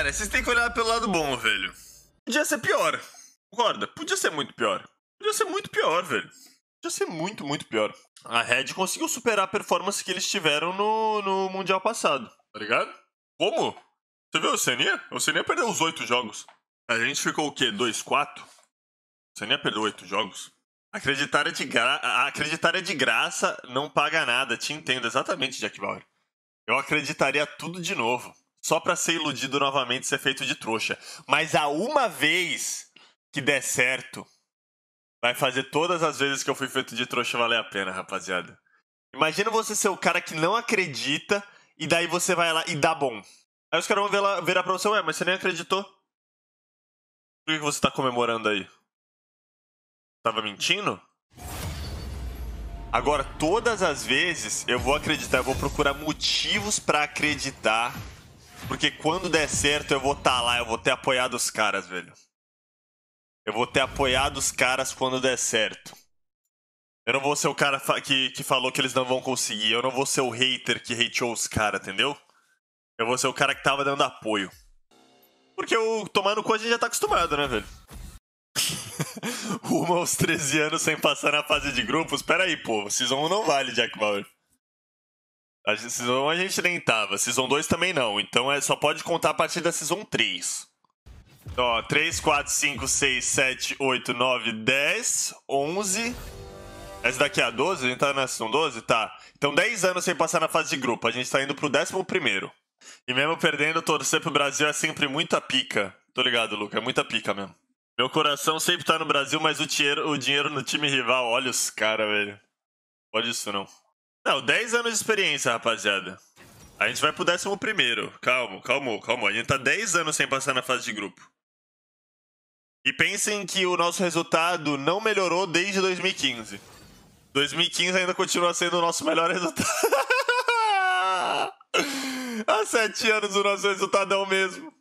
Cara, vocês têm que olhar pelo lado bom, velho. Podia ser pior. Concorda? Podia ser muito pior. Podia ser muito pior, velho. Podia ser muito, muito pior. A Red conseguiu superar a performance que eles tiveram no, no Mundial passado, tá ligado? Como? Você viu o Senia? O Senia perdeu os oito jogos. A gente ficou o quê? 2-4? A Oceania perdeu oito jogos. Acreditar é, de gra... acreditar é de graça, não paga nada. Te entendo exatamente, Jack Bauer. Eu acreditaria tudo de novo só para ser iludido novamente, ser é feito de trouxa. Mas a uma vez que der certo, vai fazer todas as vezes que eu fui feito de trouxa valer a pena, rapaziada. Imagina você ser o cara que não acredita e daí você vai lá e dá bom. Aí os caras vão ver lá, virar pra você, ué, mas você nem acreditou. Por que você tá comemorando aí? Tava mentindo? Agora, todas as vezes eu vou acreditar, eu vou procurar motivos para acreditar porque quando der certo, eu vou estar tá lá, eu vou ter apoiado os caras, velho. Eu vou ter apoiado os caras quando der certo. Eu não vou ser o cara que, que falou que eles não vão conseguir. Eu não vou ser o hater que hateou os caras, entendeu? Eu vou ser o cara que tava dando apoio. Porque o tomando no a gente já tá acostumado, né, velho? Rumo aos 13 anos sem passar na fase de grupos. Pera aí, pô. Season 1 não vale, Jack Bauer. A Season 1 a gente nem tava, Season 2 também não, então é, só pode contar a partir da Season 3. Então, ó, 3, 4, 5, 6, 7, 8, 9, 10, 11... Essa daqui é a 12? A gente tá na Season 12? Tá. Então 10 anos sem passar na fase de grupo, a gente tá indo pro 11 E mesmo perdendo, torcer pro Brasil é sempre muita pica. Tô ligado, Luca, é muita pica mesmo. Meu coração sempre tá no Brasil, mas o dinheiro, o dinheiro no time rival. Olha os caras, velho. Pode isso não. Não, 10 anos de experiência, rapaziada. A gente vai pro décimo primeiro. Calma, calma, calma. A gente tá 10 anos sem passar na fase de grupo. E pensem que o nosso resultado não melhorou desde 2015. 2015 ainda continua sendo o nosso melhor resultado. Há sete anos o nosso resultado é o mesmo.